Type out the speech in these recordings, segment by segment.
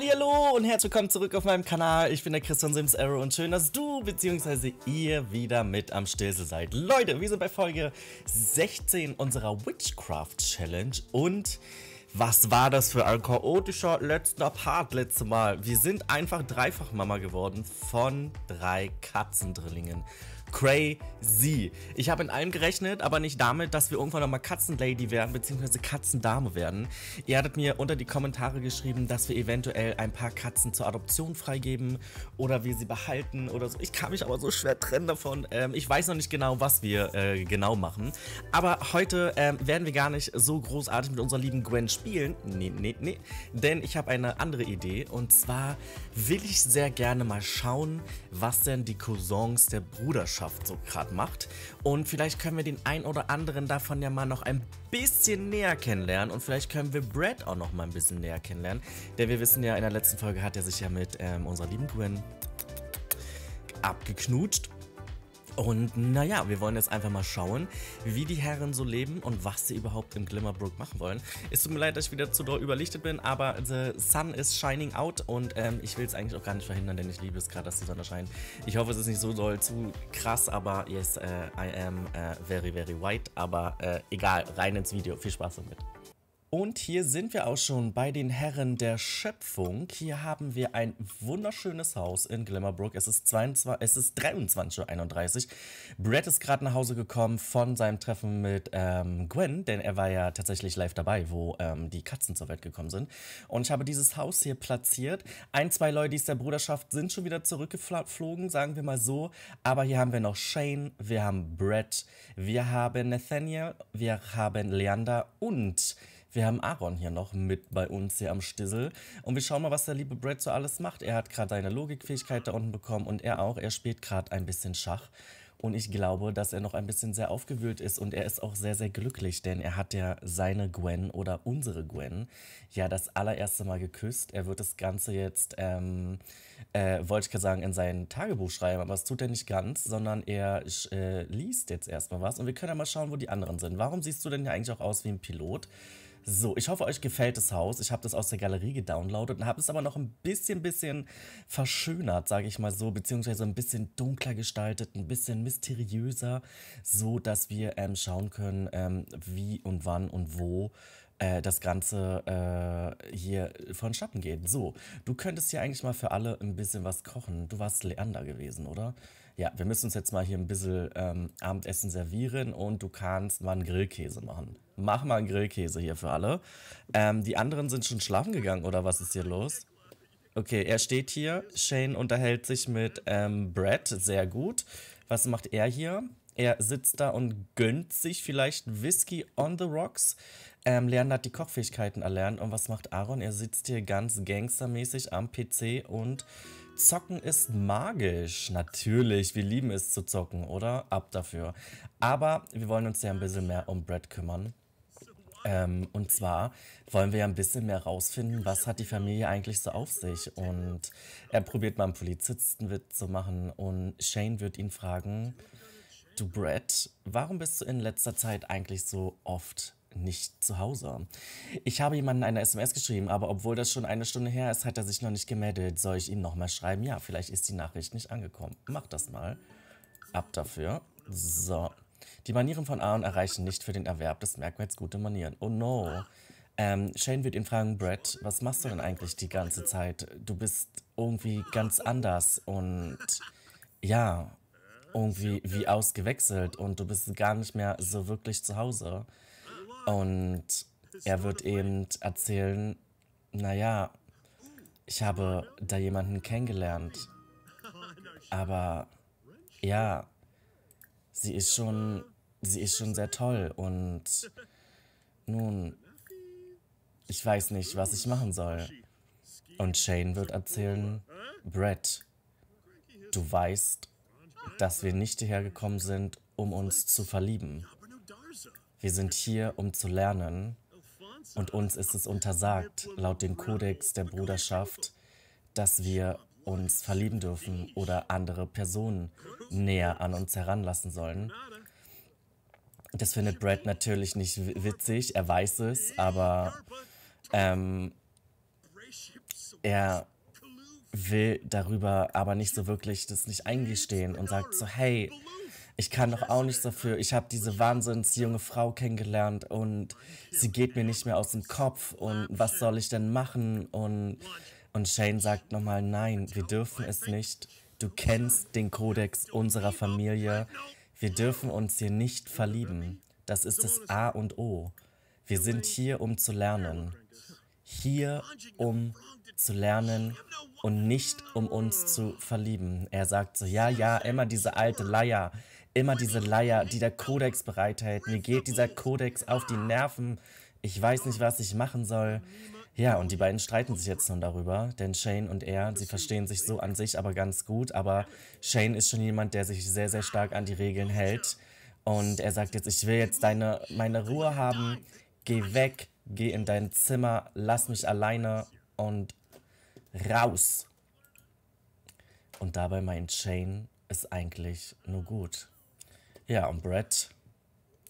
Hallo und herzlich willkommen zurück auf meinem Kanal. Ich bin der Christian Sims Arrow und schön, dass du bzw. ihr wieder mit am Stilse seid. Leute, wir sind bei Folge 16 unserer Witchcraft Challenge und was war das für ein chaotischer letzter Part letztes Mal. Wir sind einfach Dreifachmama geworden von drei Katzendrillingen. Crazy. Ich habe in allem gerechnet, aber nicht damit, dass wir irgendwann nochmal Katzenlady werden, beziehungsweise Katzendame werden. Ihr hattet mir unter die Kommentare geschrieben, dass wir eventuell ein paar Katzen zur Adoption freigeben oder wir sie behalten oder so. Ich kann mich aber so schwer trennen davon. Ähm, ich weiß noch nicht genau, was wir äh, genau machen. Aber heute ähm, werden wir gar nicht so großartig mit unserer lieben Gwen spielen. Nee, nee, nee. Denn ich habe eine andere Idee. Und zwar will ich sehr gerne mal schauen, was denn die Cousins der Bruderschaft Hörerschaft so gerade macht. Und vielleicht können wir den ein oder anderen davon ja mal noch ein bisschen näher kennenlernen. Und vielleicht können wir Brad auch noch mal ein bisschen näher kennenlernen. Denn wir wissen ja, in der letzten Folge hat er sich ja mit ähm, unserer lieben Gwen abgeknutscht. Und naja, wir wollen jetzt einfach mal schauen, wie die Herren so leben und was sie überhaupt in Glimmerbrook machen wollen. Es tut mir leid, dass ich wieder zu doll überlichtet bin, aber the sun is shining out und ähm, ich will es eigentlich auch gar nicht verhindern, denn ich liebe es gerade, dass die Sonne scheint. Ich hoffe, es ist nicht so doll zu krass, aber yes, uh, I am uh, very, very white, aber uh, egal, rein ins Video. Viel Spaß damit. Und hier sind wir auch schon bei den Herren der Schöpfung. Hier haben wir ein wunderschönes Haus in Glimmerbrook. Es ist, ist 23.31 Uhr. Brett ist gerade nach Hause gekommen von seinem Treffen mit ähm, Gwen, denn er war ja tatsächlich live dabei, wo ähm, die Katzen zur Welt gekommen sind. Und ich habe dieses Haus hier platziert. Ein, zwei Leute aus der Bruderschaft sind schon wieder zurückgeflogen, sagen wir mal so. Aber hier haben wir noch Shane, wir haben Brett, wir haben Nathaniel, wir haben Leander und... Wir haben Aaron hier noch mit bei uns hier am Stissel. Und wir schauen mal, was der liebe Brad so alles macht. Er hat gerade seine Logikfähigkeit da unten bekommen und er auch. Er spielt gerade ein bisschen Schach. Und ich glaube, dass er noch ein bisschen sehr aufgewühlt ist und er ist auch sehr, sehr glücklich, denn er hat ja seine Gwen oder unsere Gwen ja das allererste Mal geküsst. Er wird das Ganze jetzt, ähm, äh, wollte ich gerade sagen, in sein Tagebuch schreiben, aber das tut er nicht ganz, sondern er äh, liest jetzt erstmal was und wir können ja mal schauen, wo die anderen sind. Warum siehst du denn ja eigentlich auch aus wie ein Pilot? So, ich hoffe, euch gefällt das Haus. Ich habe das aus der Galerie gedownloadet und habe es aber noch ein bisschen, bisschen verschönert, sage ich mal so, beziehungsweise ein bisschen dunkler gestaltet, ein bisschen mysteriöser, so dass wir ähm, schauen können, ähm, wie und wann und wo äh, das Ganze äh, hier vonstatten geht. So, du könntest hier eigentlich mal für alle ein bisschen was kochen. Du warst Leander gewesen, oder? ja, wir müssen uns jetzt mal hier ein bisschen ähm, Abendessen servieren und du kannst mal einen Grillkäse machen. Mach mal einen Grillkäse hier für alle. Ähm, die anderen sind schon schlafen gegangen oder was ist hier los? Okay, er steht hier. Shane unterhält sich mit ähm, Brad sehr gut. Was macht er hier? Er sitzt da und gönnt sich vielleicht Whisky on the Rocks. Ähm, Leonard hat die Kochfähigkeiten erlernt. Und was macht Aaron? Er sitzt hier ganz gangstermäßig am PC und Zocken ist magisch. Natürlich, wir lieben es zu zocken, oder? Ab dafür. Aber wir wollen uns ja ein bisschen mehr um Brad kümmern. Ähm, und zwar wollen wir ja ein bisschen mehr rausfinden, was hat die Familie eigentlich so auf sich. Und er probiert mal einen Polizisten zu machen und Shane wird ihn fragen, du Brad, warum bist du in letzter Zeit eigentlich so oft nicht zu Hause. Ich habe jemanden eine SMS geschrieben, aber obwohl das schon eine Stunde her ist, hat er sich noch nicht gemeldet. Soll ich ihm nochmal schreiben? Ja, vielleicht ist die Nachricht nicht angekommen. Mach das mal. Ab dafür. So. Die Manieren von Aaron erreichen nicht für den Erwerb des Merkmals gute Manieren. Oh no. Ähm, Shane wird ihn fragen, Brett, was machst du denn eigentlich die ganze Zeit? Du bist irgendwie ganz anders und ja, irgendwie wie ausgewechselt und du bist gar nicht mehr so wirklich zu Hause. Und er wird eben erzählen, naja, ich habe da jemanden kennengelernt. Aber ja, sie ist schon, sie ist schon sehr toll und nun, ich weiß nicht, was ich machen soll. Und Shane wird erzählen, Brett, du weißt, dass wir nicht hierher gekommen sind, um uns zu verlieben. Wir sind hier, um zu lernen. Und uns ist es untersagt, laut dem Kodex der Bruderschaft, dass wir uns verlieben dürfen oder andere Personen näher an uns heranlassen sollen. Das findet Brad natürlich nicht witzig, er weiß es, aber ähm, er will darüber aber nicht so wirklich das nicht eingestehen und sagt so, hey, ich kann doch auch nichts dafür. Ich habe diese wahnsinns junge Frau kennengelernt und sie geht mir nicht mehr aus dem Kopf und was soll ich denn machen? Und, und Shane sagt nochmal, nein, wir dürfen es nicht. Du kennst den Kodex unserer Familie. Wir dürfen uns hier nicht verlieben. Das ist das A und O. Wir sind hier, um zu lernen. Hier, um zu lernen und nicht, um uns zu verlieben. Er sagt so, ja, ja, immer diese alte Leier immer diese Leier, die der Kodex bereithält. Mir geht dieser Kodex auf die Nerven. Ich weiß nicht, was ich machen soll. Ja, und die beiden streiten sich jetzt nun darüber, denn Shane und er, sie verstehen sich so an sich aber ganz gut, aber Shane ist schon jemand, der sich sehr, sehr stark an die Regeln hält. Und er sagt jetzt, ich will jetzt deine, meine Ruhe haben, geh weg, geh in dein Zimmer, lass mich alleine und raus. Und dabei meint Shane es eigentlich nur gut. Ja, und Brett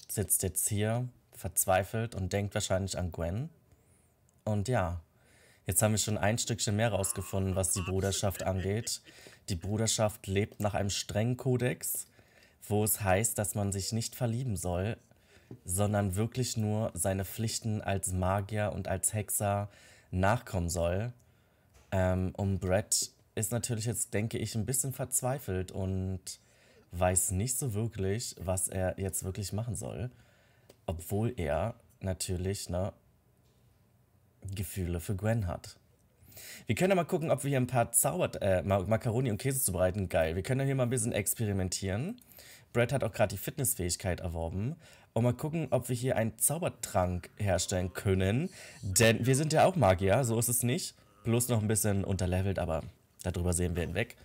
sitzt jetzt hier verzweifelt und denkt wahrscheinlich an Gwen. Und ja, jetzt haben wir schon ein Stückchen mehr rausgefunden, was die Bruderschaft angeht. Die Bruderschaft lebt nach einem strengen Kodex, wo es heißt, dass man sich nicht verlieben soll, sondern wirklich nur seine Pflichten als Magier und als Hexer nachkommen soll. Ähm, und Brett ist natürlich jetzt, denke ich, ein bisschen verzweifelt und weiß nicht so wirklich, was er jetzt wirklich machen soll, obwohl er natürlich ne, Gefühle für Gwen hat. Wir können ja mal gucken, ob wir hier ein paar Zaubert äh, Macaroni und Käse zubereiten. Geil. Wir können ja hier mal ein bisschen experimentieren. Brad hat auch gerade die Fitnessfähigkeit erworben. Und mal gucken, ob wir hier einen Zaubertrank herstellen können. Denn wir sind ja auch Magier, so ist es nicht. Bloß noch ein bisschen unterlevelt, aber darüber sehen wir hinweg.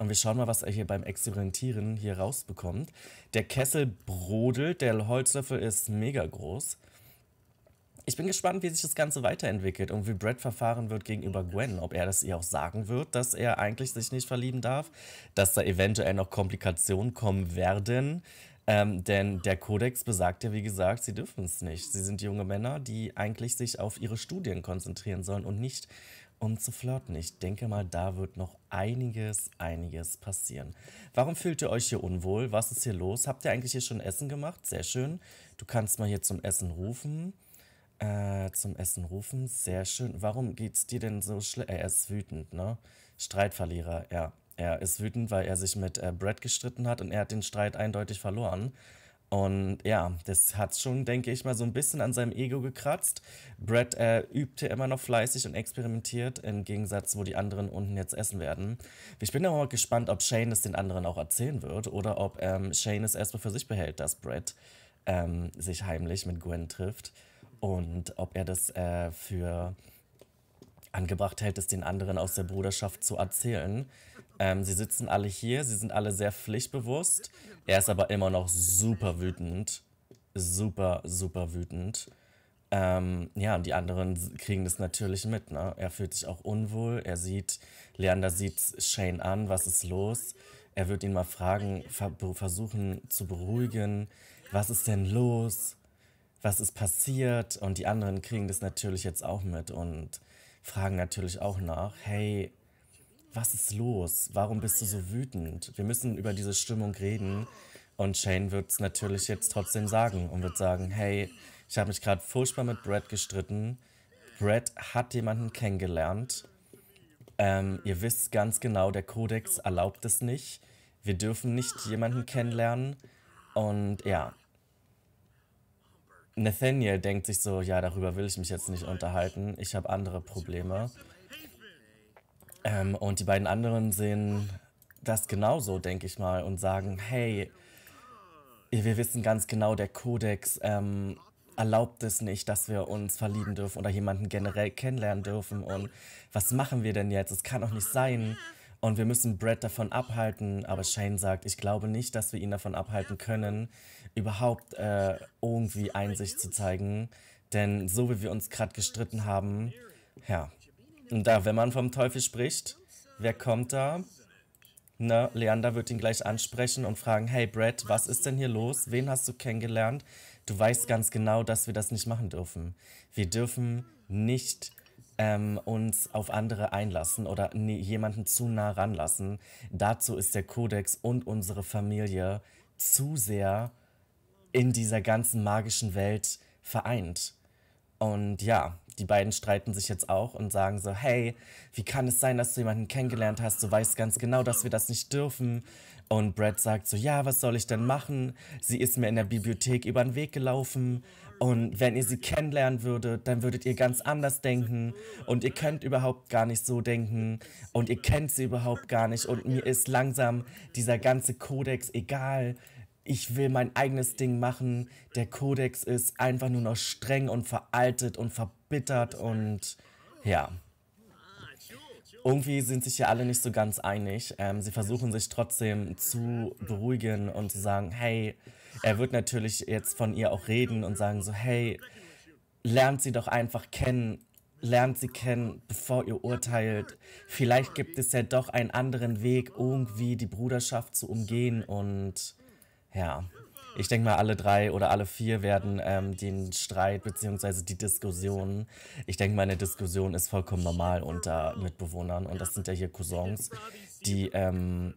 Und wir schauen mal, was er hier beim Experimentieren hier rausbekommt. Der Kessel brodelt, der Holzlöffel ist mega groß. Ich bin gespannt, wie sich das Ganze weiterentwickelt und wie Brad verfahren wird gegenüber Gwen. Ob er das ihr auch sagen wird, dass er eigentlich sich nicht verlieben darf, dass da eventuell noch Komplikationen kommen werden. Ähm, denn der Kodex besagt ja, wie gesagt, sie dürfen es nicht. Sie sind junge Männer, die eigentlich sich auf ihre Studien konzentrieren sollen und nicht und zu flirten. Ich denke mal, da wird noch einiges, einiges passieren. Warum fühlt ihr euch hier unwohl? Was ist hier los? Habt ihr eigentlich hier schon Essen gemacht? Sehr schön. Du kannst mal hier zum Essen rufen. Äh, zum Essen rufen. Sehr schön. Warum geht's dir denn so schlecht? Äh, er ist wütend, ne? Streitverlierer, ja. Er ist wütend, weil er sich mit äh, Brad gestritten hat und er hat den Streit eindeutig verloren. Und ja, das hat schon, denke ich mal, so ein bisschen an seinem Ego gekratzt. Brad äh, übte immer noch fleißig und experimentiert, im Gegensatz, wo die anderen unten jetzt essen werden. Ich bin aber mal gespannt, ob Shane es den anderen auch erzählen wird oder ob ähm, Shane es erstmal für sich behält, dass Brad ähm, sich heimlich mit Gwen trifft und ob er das äh, für angebracht hält, es den anderen aus der Bruderschaft zu erzählen. Ähm, sie sitzen alle hier, sie sind alle sehr pflichtbewusst. Er ist aber immer noch super wütend. Super, super wütend. Ähm, ja, und die anderen kriegen das natürlich mit. Ne? Er fühlt sich auch unwohl. Er sieht, Leander sieht Shane an, was ist los. Er wird ihn mal fragen, ver versuchen zu beruhigen. Was ist denn los? Was ist passiert? Und die anderen kriegen das natürlich jetzt auch mit. Und fragen natürlich auch nach, hey, was ist los? Warum bist du so wütend? Wir müssen über diese Stimmung reden. Und Shane wird es natürlich jetzt trotzdem sagen und wird sagen, hey, ich habe mich gerade furchtbar mit Brad gestritten. Brad hat jemanden kennengelernt. Ähm, ihr wisst ganz genau, der Kodex erlaubt es nicht. Wir dürfen nicht jemanden kennenlernen. Und ja, Nathaniel denkt sich so, ja, darüber will ich mich jetzt nicht unterhalten. Ich habe andere Probleme. Ähm, und die beiden anderen sehen das genauso, denke ich mal, und sagen, hey, wir wissen ganz genau, der Kodex ähm, erlaubt es nicht, dass wir uns verlieben dürfen oder jemanden generell kennenlernen dürfen. Und was machen wir denn jetzt? Es kann doch nicht sein, und wir müssen Brad davon abhalten, aber Shane sagt, ich glaube nicht, dass wir ihn davon abhalten können, überhaupt äh, irgendwie Einsicht zu zeigen. Denn so wie wir uns gerade gestritten haben, ja. Und da, wenn man vom Teufel spricht, wer kommt da? Ne, Leander wird ihn gleich ansprechen und fragen, hey Brad, was ist denn hier los? Wen hast du kennengelernt? Du weißt ganz genau, dass wir das nicht machen dürfen. Wir dürfen nicht ähm, uns auf andere einlassen oder nee, jemanden zu nah ranlassen. Dazu ist der Kodex und unsere Familie zu sehr in dieser ganzen magischen Welt vereint. Und ja, die beiden streiten sich jetzt auch und sagen so, hey, wie kann es sein, dass du jemanden kennengelernt hast? Du weißt ganz genau, dass wir das nicht dürfen. Und Brad sagt so, ja, was soll ich denn machen? Sie ist mir in der Bibliothek über den Weg gelaufen und wenn ihr sie kennenlernen würdet, dann würdet ihr ganz anders denken und ihr könnt überhaupt gar nicht so denken und ihr kennt sie überhaupt gar nicht und mir ist langsam dieser ganze Kodex egal. Ich will mein eigenes Ding machen. Der Kodex ist einfach nur noch streng und veraltet und verbittert und ja. Irgendwie sind sich ja alle nicht so ganz einig. Ähm, sie versuchen sich trotzdem zu beruhigen und zu sagen, hey, er wird natürlich jetzt von ihr auch reden und sagen so, hey, lernt sie doch einfach kennen, lernt sie kennen, bevor ihr urteilt. Vielleicht gibt es ja doch einen anderen Weg, irgendwie die Bruderschaft zu umgehen und ja. Ich denke mal, alle drei oder alle vier werden ähm, den Streit bzw. die Diskussion. Ich denke mal, eine Diskussion ist vollkommen normal unter Mitbewohnern und das sind ja hier Cousins, die ähm,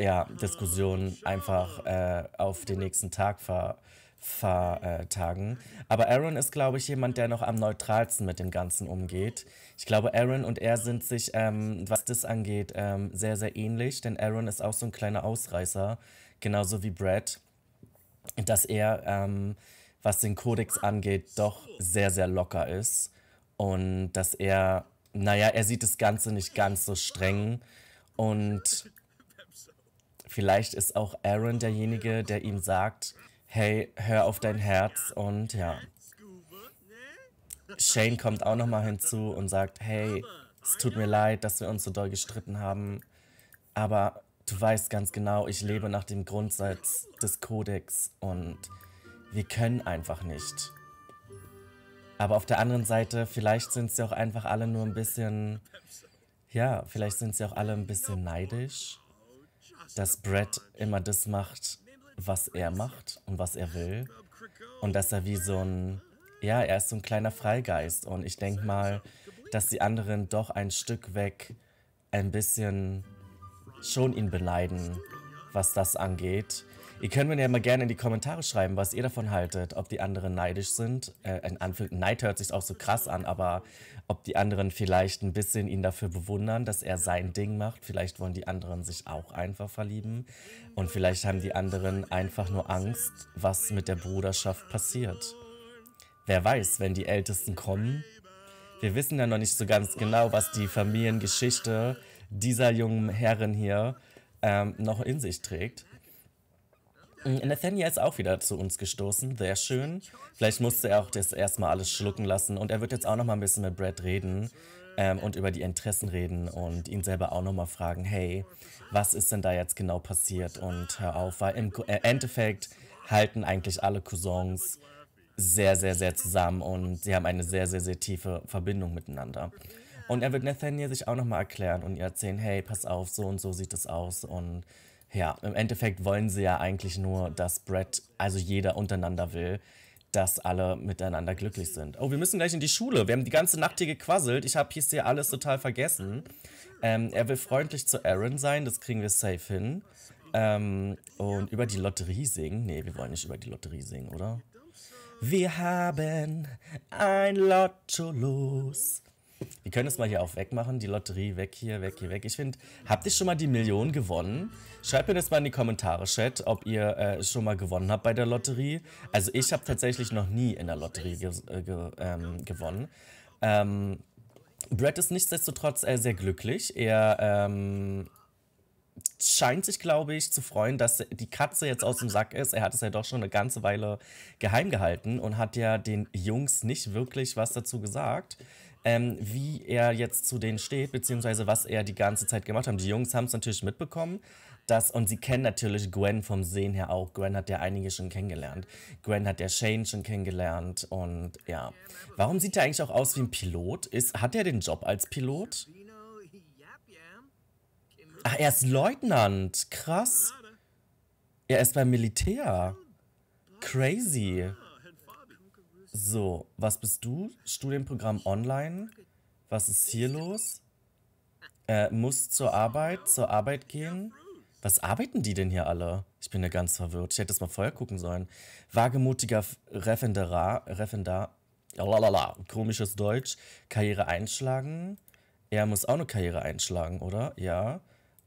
ja, Diskussion einfach äh, auf den nächsten Tag ver vertagen. Aber Aaron ist, glaube ich, jemand, der noch am neutralsten mit dem Ganzen umgeht. Ich glaube, Aaron und er sind sich, ähm, was das angeht, ähm, sehr, sehr ähnlich, denn Aaron ist auch so ein kleiner Ausreißer, genauso wie Brad, dass er, ähm, was den Kodex angeht, doch sehr, sehr locker ist und dass er, naja, er sieht das Ganze nicht ganz so streng und vielleicht ist auch Aaron derjenige, der ihm sagt, hey, hör auf dein Herz und ja. Shane kommt auch nochmal hinzu und sagt, hey, es tut mir leid, dass wir uns so doll gestritten haben, aber du weißt ganz genau, ich lebe nach dem Grundsatz des Kodex und wir können einfach nicht. Aber auf der anderen Seite, vielleicht sind sie auch einfach alle nur ein bisschen, ja, vielleicht sind sie auch alle ein bisschen neidisch dass Brad immer das macht, was er macht und was er will. Und dass er wie so ein, ja, er ist so ein kleiner Freigeist. Und ich denke mal, dass die anderen doch ein Stück weg ein bisschen schon ihn beleiden, was das angeht. Ihr könnt mir ja mal gerne in die Kommentare schreiben, was ihr davon haltet, ob die anderen neidisch sind. Äh, ein Anf Neid hört sich auch so krass an, aber ob die anderen vielleicht ein bisschen ihn dafür bewundern, dass er sein Ding macht. Vielleicht wollen die anderen sich auch einfach verlieben. Und vielleicht haben die anderen einfach nur Angst, was mit der Bruderschaft passiert. Wer weiß, wenn die Ältesten kommen. Wir wissen ja noch nicht so ganz genau, was die Familiengeschichte dieser jungen Herren hier ähm, noch in sich trägt. Mm, Nathaniel ist auch wieder zu uns gestoßen. Sehr schön. Vielleicht musste er auch das erstmal alles schlucken lassen. Und er wird jetzt auch nochmal ein bisschen mit Brad reden ähm, und über die Interessen reden und ihn selber auch nochmal fragen, hey, was ist denn da jetzt genau passiert? Und hör auf, weil im äh, Endeffekt halten eigentlich alle Cousins sehr, sehr, sehr zusammen und sie haben eine sehr, sehr, sehr tiefe Verbindung miteinander. Und er wird Nathaniel sich auch nochmal erklären und ihr erzählen, hey, pass auf, so und so sieht es aus und ja, im Endeffekt wollen sie ja eigentlich nur, dass Brett, also jeder untereinander will, dass alle miteinander glücklich sind. Oh, wir müssen gleich in die Schule. Wir haben die ganze Nacht hier gequasselt. Ich habe hier alles total vergessen. Ähm, er will freundlich zu Aaron sein, das kriegen wir safe hin. Ähm, und über die Lotterie singen. Nee, wir wollen nicht über die Lotterie singen, oder? Wir haben ein Lotto los. Wir können es mal hier auch wegmachen. Die Lotterie weg hier, weg hier, weg. Ich finde, habt ihr schon mal die Million gewonnen? Schreibt mir das mal in die Kommentare, Chat, ob ihr äh, schon mal gewonnen habt bei der Lotterie. Also ich habe tatsächlich noch nie in der Lotterie ge äh, ge ähm, gewonnen. Ähm, Brad ist nichtsdestotrotz äh, sehr glücklich. Er ähm, scheint sich, glaube ich, zu freuen, dass die Katze jetzt aus dem Sack ist. Er hat es ja doch schon eine ganze Weile geheim gehalten und hat ja den Jungs nicht wirklich was dazu gesagt ähm, wie er jetzt zu denen steht, beziehungsweise was er die ganze Zeit gemacht hat. Die Jungs haben es natürlich mitbekommen, dass, und sie kennen natürlich Gwen vom Sehen her auch. Gwen hat ja einige schon kennengelernt. Gwen hat der Shane schon kennengelernt und ja. Warum sieht er eigentlich auch aus wie ein Pilot? Ist, hat er den Job als Pilot? Ach, er ist Leutnant. Krass. Er ist beim Militär. Crazy. So, was bist du? Studienprogramm online. Was ist hier los? Äh, muss zur Arbeit, zur Arbeit gehen. Was arbeiten die denn hier alle? Ich bin ja ganz verwirrt. Ich hätte das mal vorher gucken sollen. Wagemutiger Referendar, Referendar, lalala, komisches Deutsch. Karriere einschlagen. Er muss auch eine Karriere einschlagen, oder? Ja.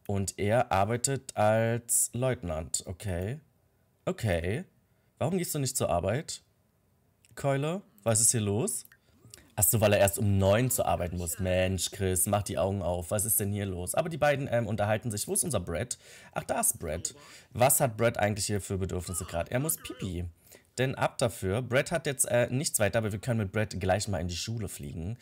Und er arbeitet als Leutnant. Okay. Okay. Warum gehst du nicht zur Arbeit? Keule? Was ist hier los? Achso, weil er erst um neun zu arbeiten muss. Mensch, Chris, mach die Augen auf. Was ist denn hier los? Aber die beiden ähm, unterhalten sich. Wo ist unser Brad? Ach, da ist Brad. Was hat Brad eigentlich hier für Bedürfnisse gerade? Er muss pipi. Denn ab dafür. Brad hat jetzt äh, nichts weiter, aber wir können mit Brad gleich mal in die Schule fliegen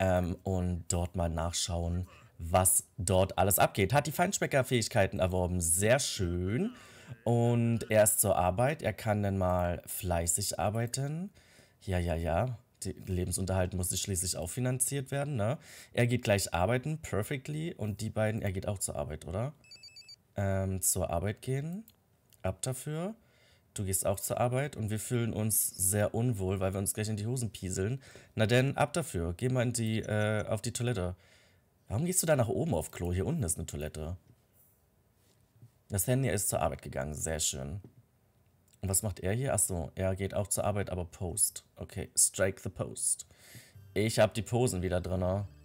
ähm, und dort mal nachschauen, was dort alles abgeht. Hat die Feinschmecker-Fähigkeiten erworben. Sehr schön. Und er ist zur Arbeit. Er kann dann mal fleißig arbeiten ja, ja, ja, der Lebensunterhalt sich schließlich auch finanziert werden, ne? Er geht gleich arbeiten, perfectly, und die beiden, er geht auch zur Arbeit, oder? Ähm, zur Arbeit gehen, ab dafür. Du gehst auch zur Arbeit und wir fühlen uns sehr unwohl, weil wir uns gleich in die Hosen pieseln. Na denn, ab dafür, geh mal in die, äh, auf die Toilette. Warum gehst du da nach oben auf Klo? Hier unten ist eine Toilette. Das Handy ist zur Arbeit gegangen, sehr schön. Und was macht er hier? Achso, er geht auch zur Arbeit, aber Post. Okay, Strike the Post. Ich hab die Posen wieder drin.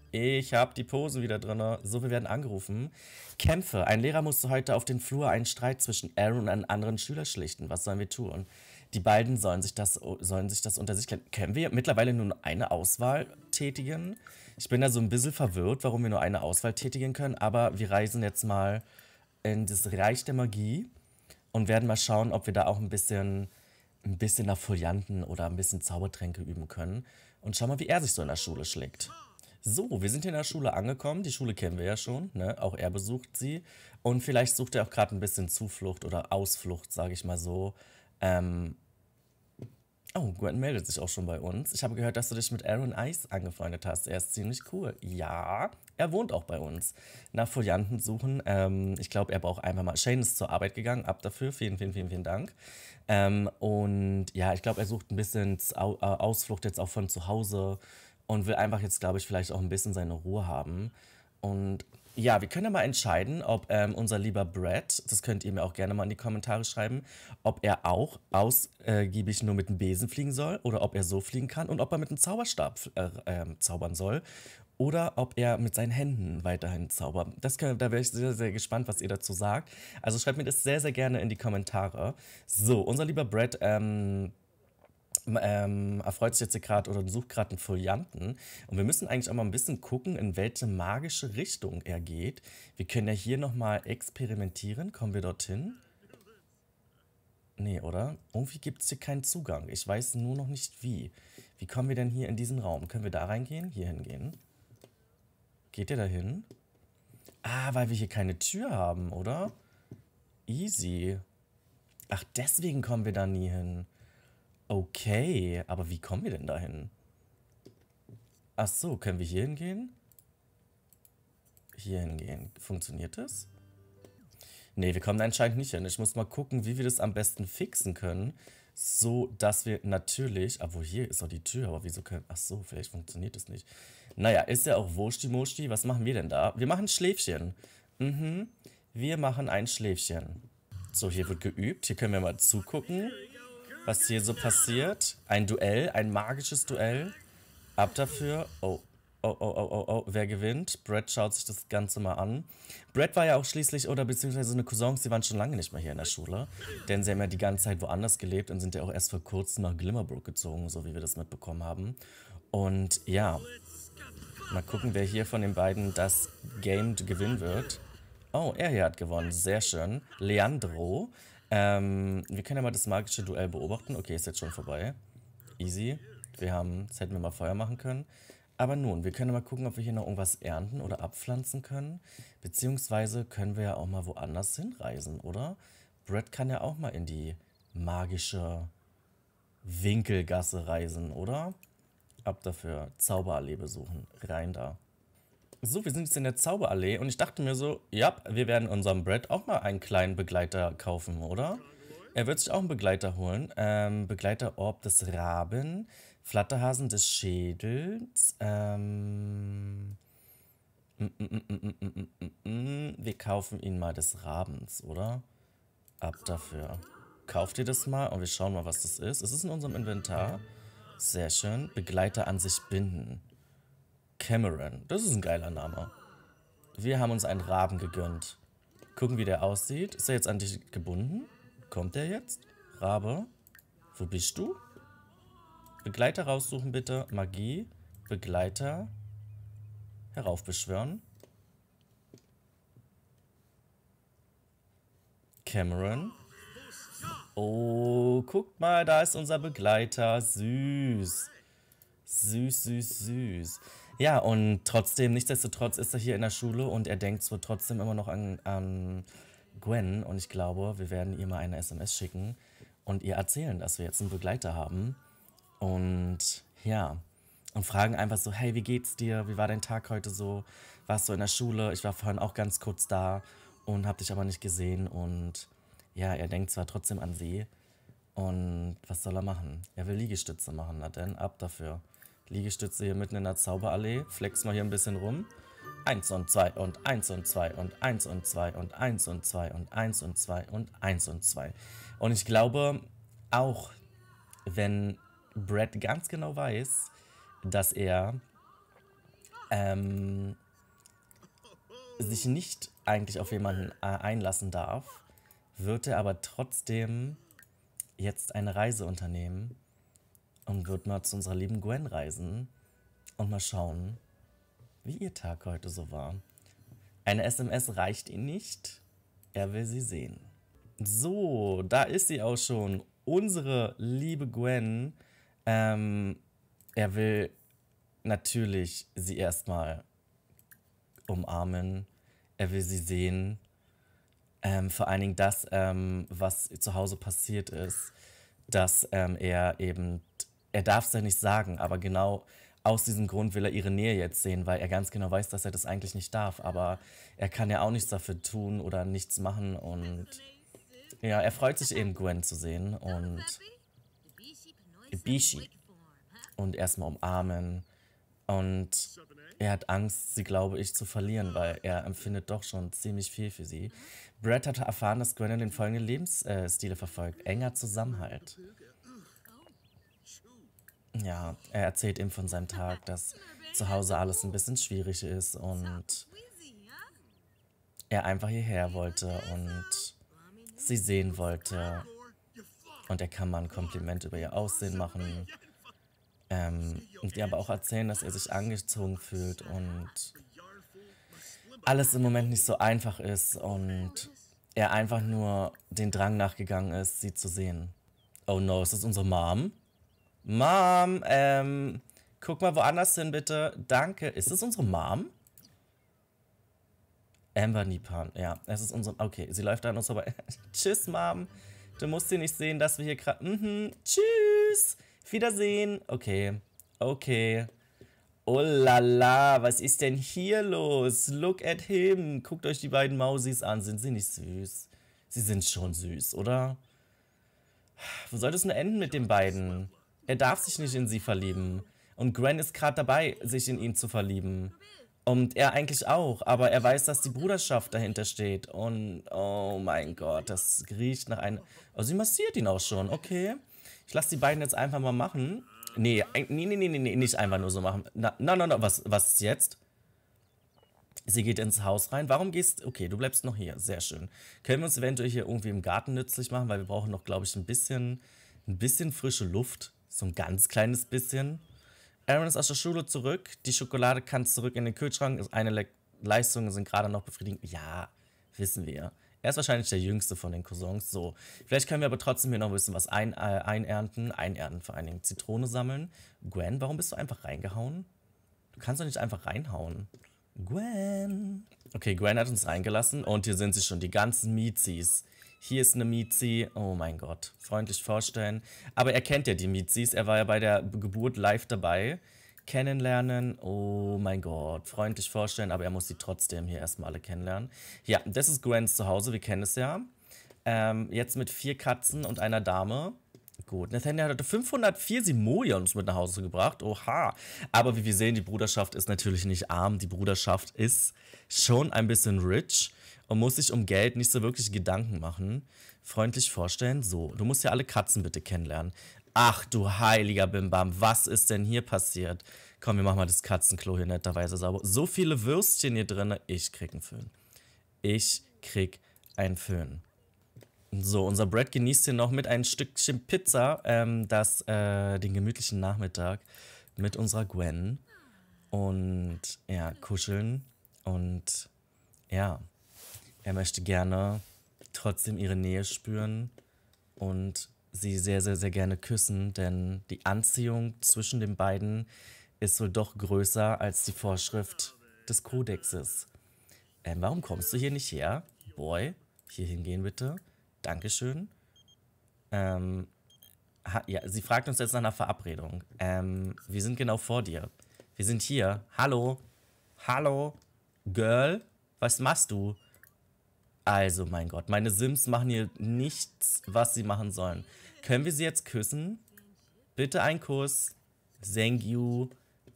Ich hab die Posen wieder drin. So, wir werden angerufen. Kämpfe. Ein Lehrer musste heute auf den Flur einen Streit zwischen Aaron und einem anderen Schüler schlichten. Was sollen wir tun? Die beiden sollen sich das, sollen sich das unter sich klären. Können wir mittlerweile nur eine Auswahl tätigen? Ich bin da so ein bisschen verwirrt, warum wir nur eine Auswahl tätigen können. Aber wir reisen jetzt mal in das Reich der Magie und werden mal schauen, ob wir da auch ein bisschen, ein bisschen nach Folianten oder ein bisschen Zaubertränke üben können. Und schauen mal, wie er sich so in der Schule schlägt. So, wir sind hier in der Schule angekommen. Die Schule kennen wir ja schon. Ne? Auch er besucht sie. Und vielleicht sucht er auch gerade ein bisschen Zuflucht oder Ausflucht, sage ich mal so. Ähm, Oh, Gwen meldet sich auch schon bei uns. Ich habe gehört, dass du dich mit Aaron Ice angefreundet hast. Er ist ziemlich cool. Ja, er wohnt auch bei uns. Nach Folianten suchen. Ähm, ich glaube, er braucht einfach mal. Shane ist zur Arbeit gegangen. Ab dafür. Vielen, vielen, vielen, vielen Dank. Ähm, und ja, ich glaube, er sucht ein bisschen äh, Ausflucht jetzt auch von zu Hause und will einfach jetzt, glaube ich, vielleicht auch ein bisschen seine Ruhe haben. Und ja, wir können ja mal entscheiden, ob ähm, unser lieber Brad, das könnt ihr mir auch gerne mal in die Kommentare schreiben, ob er auch ausgiebig nur mit dem Besen fliegen soll oder ob er so fliegen kann und ob er mit einem Zauberstab äh, äh, zaubern soll oder ob er mit seinen Händen weiterhin zaubert. Das kann, da wäre ich sehr, sehr gespannt, was ihr dazu sagt. Also schreibt mir das sehr, sehr gerne in die Kommentare. So, unser lieber Brad ähm, ähm, erfreut sich jetzt gerade oder sucht gerade einen Folianten. Und wir müssen eigentlich auch mal ein bisschen gucken, in welche magische Richtung er geht. Wir können ja hier nochmal experimentieren. Kommen wir dorthin? Nee, oder? Irgendwie gibt es hier keinen Zugang. Ich weiß nur noch nicht wie. Wie kommen wir denn hier in diesen Raum? Können wir da reingehen? Hier hingehen? Geht der da hin? Ah, weil wir hier keine Tür haben, oder? Easy. Ach, deswegen kommen wir da nie hin. Okay, aber wie kommen wir denn dahin? Ach so, können wir hier hingehen? Hier hingehen. Funktioniert das? Nee, wir kommen anscheinend nicht hin. Ich muss mal gucken, wie wir das am besten fixen können. So, dass wir natürlich... Obwohl, hier ist doch die Tür, aber wieso können... Ach so, vielleicht funktioniert das nicht. Naja, ist ja auch Wurschti-Moschti. Was machen wir denn da? Wir machen Schläfchen. Mhm. Wir machen ein Schläfchen. So, hier wird geübt. Hier können wir mal zugucken was hier so passiert. Ein Duell, ein magisches Duell. Ab dafür. Oh, oh, oh, oh, oh, oh. Wer gewinnt? Brett schaut sich das Ganze mal an. Brett war ja auch schließlich, oder beziehungsweise seine Cousins, die waren schon lange nicht mehr hier in der Schule. Denn sie haben ja die ganze Zeit woanders gelebt und sind ja auch erst vor kurzem nach Glimmerbrook gezogen, so wie wir das mitbekommen haben. Und ja, mal gucken, wer hier von den beiden das Game gewinnen wird. Oh, er hier hat gewonnen. Sehr schön. Leandro. Ähm, wir können ja mal das magische Duell beobachten. Okay, ist jetzt schon vorbei. Easy. Wir haben, das hätten wir mal Feuer machen können. Aber nun, wir können mal gucken, ob wir hier noch irgendwas ernten oder abpflanzen können. Beziehungsweise können wir ja auch mal woanders hinreisen, oder? Brett kann ja auch mal in die magische Winkelgasse reisen, oder? Ab dafür. Zauberallee besuchen. Rein da so, wir sind jetzt in der Zauberallee und ich dachte mir so, ja, wir werden unserem Brad auch mal einen kleinen Begleiter kaufen, oder? Er wird sich auch einen Begleiter holen. Ähm, Begleiterorb des Raben, Flatterhasen des Schädels. Ähm, mm, mm, mm, wir kaufen ihn mal des Rabens, oder? Ab dafür. Kauft ihr das mal und wir schauen mal, was das ist. Es ist in unserem Inventar. Sehr schön. Begleiter an sich binden. Cameron. Das ist ein geiler Name. Wir haben uns einen Raben gegönnt. Gucken, wie der aussieht. Ist er jetzt an dich gebunden? Kommt er jetzt? Rabe? Wo bist du? Begleiter raussuchen bitte. Magie. Begleiter. Heraufbeschwören. Cameron. Oh, guckt mal, da ist unser Begleiter. Süß. Süß, süß, süß. Ja, und trotzdem, nichtsdestotrotz ist er hier in der Schule und er denkt so trotzdem immer noch an, an Gwen. Und ich glaube, wir werden ihr mal eine SMS schicken und ihr erzählen, dass wir jetzt einen Begleiter haben. Und ja, und fragen einfach so, hey, wie geht's dir? Wie war dein Tag heute so? Warst du in der Schule? Ich war vorhin auch ganz kurz da und hab dich aber nicht gesehen. Und ja, er denkt zwar trotzdem an sie. Und was soll er machen? Er will Liegestütze machen, na denn, ab dafür. Liegestütze hier mitten in der Zauberallee. Flex mal hier ein bisschen rum. Eins und zwei und eins und zwei und eins und zwei und eins und zwei und eins und zwei und eins und zwei. Und ich glaube, auch wenn Brad ganz genau weiß, dass er ähm, sich nicht eigentlich auf jemanden äh, einlassen darf, wird er aber trotzdem jetzt eine Reise unternehmen und wird mal zu unserer lieben Gwen reisen und mal schauen, wie ihr Tag heute so war. Eine SMS reicht ihm nicht. Er will sie sehen. So, da ist sie auch schon. Unsere liebe Gwen. Ähm, er will natürlich sie erstmal umarmen. Er will sie sehen. Ähm, vor allen Dingen das, ähm, was zu Hause passiert ist, dass ähm, er eben er darf es ja nicht sagen, aber genau aus diesem Grund will er ihre Nähe jetzt sehen, weil er ganz genau weiß, dass er das eigentlich nicht darf. Aber er kann ja auch nichts dafür tun oder nichts machen. Und ja, er freut sich eben, Gwen zu sehen. Und Ibishi. Und erstmal umarmen. Und er hat Angst, sie, glaube ich, zu verlieren, weil er empfindet doch schon ziemlich viel für sie. Brad hat erfahren, dass Gwen den folgenden Lebensstile verfolgt. Enger Zusammenhalt ja, er erzählt ihm von seinem Tag, dass zu Hause alles ein bisschen schwierig ist und er einfach hierher wollte und sie sehen wollte. Und er kann mal ein Kompliment über ihr Aussehen machen. Ähm, und ihr aber auch erzählen, dass er sich angezogen fühlt und alles im Moment nicht so einfach ist und er einfach nur den Drang nachgegangen ist, sie zu sehen. Oh no, ist das unsere Mom? Mom, ähm, guck mal woanders hin, bitte. Danke. Ist das unsere Mom? Amber Nipan, ja. Es ist unsere. Okay, sie läuft an uns vorbei. Tschüss, Mom. Du musst sie nicht sehen, dass wir hier gerade. Mhm. Tschüss. Wiedersehen. Okay. Okay. Oh la la, was ist denn hier los? Look at him. Guckt euch die beiden Mausis an. Sind sie nicht süß? Sie sind schon süß, oder? Wo soll das nur enden mit den beiden? Er darf sich nicht in sie verlieben. Und Gwen ist gerade dabei, sich in ihn zu verlieben. Und er eigentlich auch, aber er weiß, dass die Bruderschaft dahinter steht. Und oh mein Gott, das riecht nach einem... Oh, sie massiert ihn auch schon, okay. Ich lasse die beiden jetzt einfach mal machen. Nee, nee, nee, nee, nee, nicht einfach nur so machen. Na, na, na, was, was ist jetzt? Sie geht ins Haus rein. Warum gehst... du. Okay, du bleibst noch hier, sehr schön. Können wir uns eventuell hier irgendwie im Garten nützlich machen, weil wir brauchen noch, glaube ich, ein bisschen, ein bisschen frische Luft. So ein ganz kleines bisschen. Aaron ist aus der Schule zurück. Die Schokolade kann zurück in den Kühlschrank. Eine Le Leistungen sind gerade noch befriedigend. Ja, wissen wir. Er ist wahrscheinlich der jüngste von den Cousins. So, vielleicht können wir aber trotzdem hier noch ein bisschen was ein, äh, einernten. Einernten vor allen Dingen. Zitrone sammeln. Gwen, warum bist du einfach reingehauen? Du kannst doch nicht einfach reinhauen. Gwen. Okay, Gwen hat uns reingelassen und hier sind sie schon, die ganzen Miezis. Hier ist eine Mizi. Oh mein Gott. Freundlich vorstellen. Aber er kennt ja die Mizis. Er war ja bei der Geburt live dabei. Kennenlernen. Oh mein Gott. Freundlich vorstellen. Aber er muss sie trotzdem hier erstmal alle kennenlernen. Ja, das ist Gwens Zuhause. Wir kennen es ja. Ähm, jetzt mit vier Katzen und einer Dame. Gut, Nathaniel hat 504 Simoleons mit nach Hause gebracht. Oha. Aber wie wir sehen, die Bruderschaft ist natürlich nicht arm. Die Bruderschaft ist schon ein bisschen rich und muss sich um Geld nicht so wirklich Gedanken machen. Freundlich vorstellen, so. Du musst ja alle Katzen bitte kennenlernen. Ach du heiliger Bimbam, was ist denn hier passiert? Komm, wir machen mal das Katzenklo hier netterweise sauber. So viele Würstchen hier drin. Ich krieg einen Föhn. Ich krieg einen Föhn. So, unser Brad genießt hier noch mit ein Stückchen Pizza ähm, das, äh, den gemütlichen Nachmittag mit unserer Gwen. Und ja, kuscheln. Und ja, er möchte gerne trotzdem ihre Nähe spüren und sie sehr, sehr, sehr gerne küssen, denn die Anziehung zwischen den beiden ist wohl doch größer als die Vorschrift des Kodexes. Ähm, warum kommst du hier nicht her? Boy, hier hingehen bitte. Dankeschön. Ähm, ha, ja, sie fragt uns jetzt nach einer Verabredung. Ähm, wir sind genau vor dir. Wir sind hier. Hallo. Hallo. Girl, was machst du? Also, mein Gott, meine Sims machen hier nichts, was sie machen sollen. Können wir sie jetzt küssen? Bitte ein Kuss. Thank you.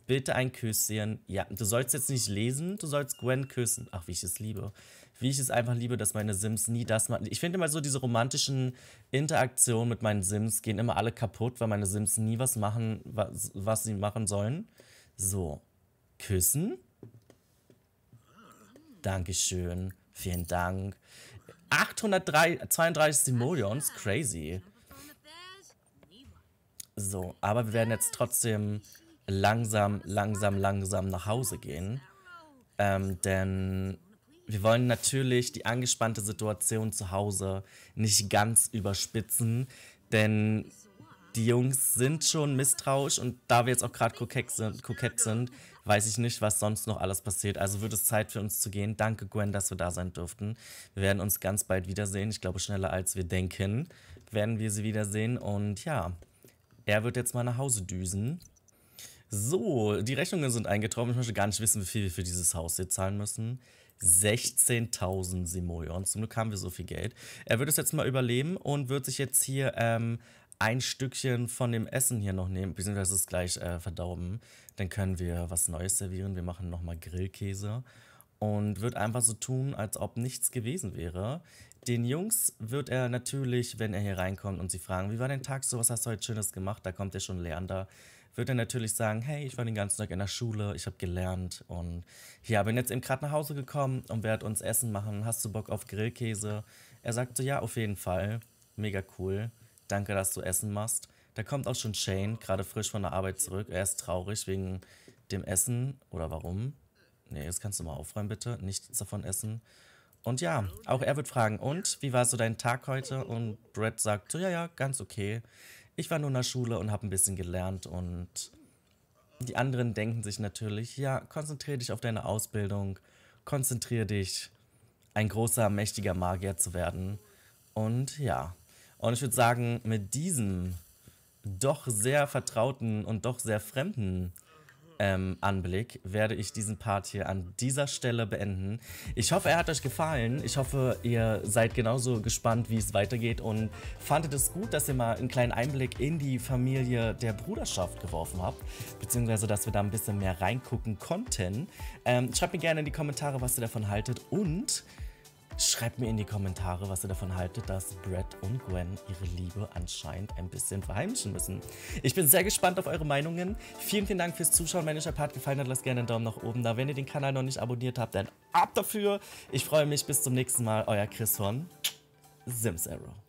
Bitte ein Küsschen. Ja, du sollst jetzt nicht lesen, du sollst Gwen küssen. Ach, wie ich es liebe. Wie ich es einfach liebe, dass meine Sims nie das machen. Ich finde immer so, diese romantischen Interaktionen mit meinen Sims gehen immer alle kaputt, weil meine Sims nie was machen, was, was sie machen sollen. So. Küssen? Dankeschön. Vielen Dank. 832 Simoleons, crazy. So, aber wir werden jetzt trotzdem langsam, langsam, langsam nach Hause gehen. Ähm, denn wir wollen natürlich die angespannte Situation zu Hause nicht ganz überspitzen, denn die Jungs sind schon misstrauisch und da wir jetzt auch gerade kokett, kokett sind, weiß ich nicht, was sonst noch alles passiert. Also wird es Zeit für uns zu gehen. Danke, Gwen, dass wir da sein durften. Wir werden uns ganz bald wiedersehen. Ich glaube, schneller als wir denken, werden wir sie wiedersehen. Und ja, er wird jetzt mal nach Hause düsen. So, die Rechnungen sind eingetroffen. Ich möchte gar nicht wissen, wie viel wir für dieses Haus hier zahlen müssen. 16.000 Simoleons. Zum Glück haben wir so viel Geld. Er wird es jetzt mal überleben und wird sich jetzt hier ähm, ein Stückchen von dem Essen hier noch nehmen, beziehungsweise es gleich äh, verdauben. Dann können wir was Neues servieren. Wir machen nochmal Grillkäse und wird einfach so tun, als ob nichts gewesen wäre. Den Jungs wird er natürlich, wenn er hier reinkommt und sie fragen, wie war dein Tag so, was hast du heute Schönes gemacht, da kommt ja schon lernender, wird er natürlich sagen, hey, ich war den ganzen Tag in der Schule, ich habe gelernt und ja, bin jetzt eben gerade nach Hause gekommen und werde uns Essen machen, hast du Bock auf Grillkäse? Er sagt so, ja, auf jeden Fall, mega cool danke, dass du Essen machst. Da kommt auch schon Shane, gerade frisch von der Arbeit zurück. Er ist traurig wegen dem Essen. Oder warum? Nee, jetzt kannst du mal aufräumen, bitte. Nichts davon essen. Und ja, auch er wird fragen, und, wie war so dein Tag heute? Und Brett sagt, so, ja, ja, ganz okay. Ich war nur in der Schule und habe ein bisschen gelernt und die anderen denken sich natürlich, ja, konzentriere dich auf deine Ausbildung, konzentriere dich, ein großer, mächtiger Magier zu werden. Und ja, und ich würde sagen, mit diesem doch sehr vertrauten und doch sehr fremden ähm, Anblick werde ich diesen Part hier an dieser Stelle beenden. Ich hoffe, er hat euch gefallen. Ich hoffe, ihr seid genauso gespannt, wie es weitergeht und fandet es gut, dass ihr mal einen kleinen Einblick in die Familie der Bruderschaft geworfen habt, beziehungsweise, dass wir da ein bisschen mehr reingucken konnten. Ähm, schreibt mir gerne in die Kommentare, was ihr davon haltet und Schreibt mir in die Kommentare, was ihr davon haltet, dass Brad und Gwen ihre Liebe anscheinend ein bisschen verheimlichen müssen. Ich bin sehr gespannt auf eure Meinungen. Vielen, vielen Dank fürs Zuschauen. Wenn euch der Part gefallen hat, lasst gerne einen Daumen nach oben da. Wenn ihr den Kanal noch nicht abonniert habt, dann ab dafür. Ich freue mich. Bis zum nächsten Mal. Euer Chris von Sims Arrow.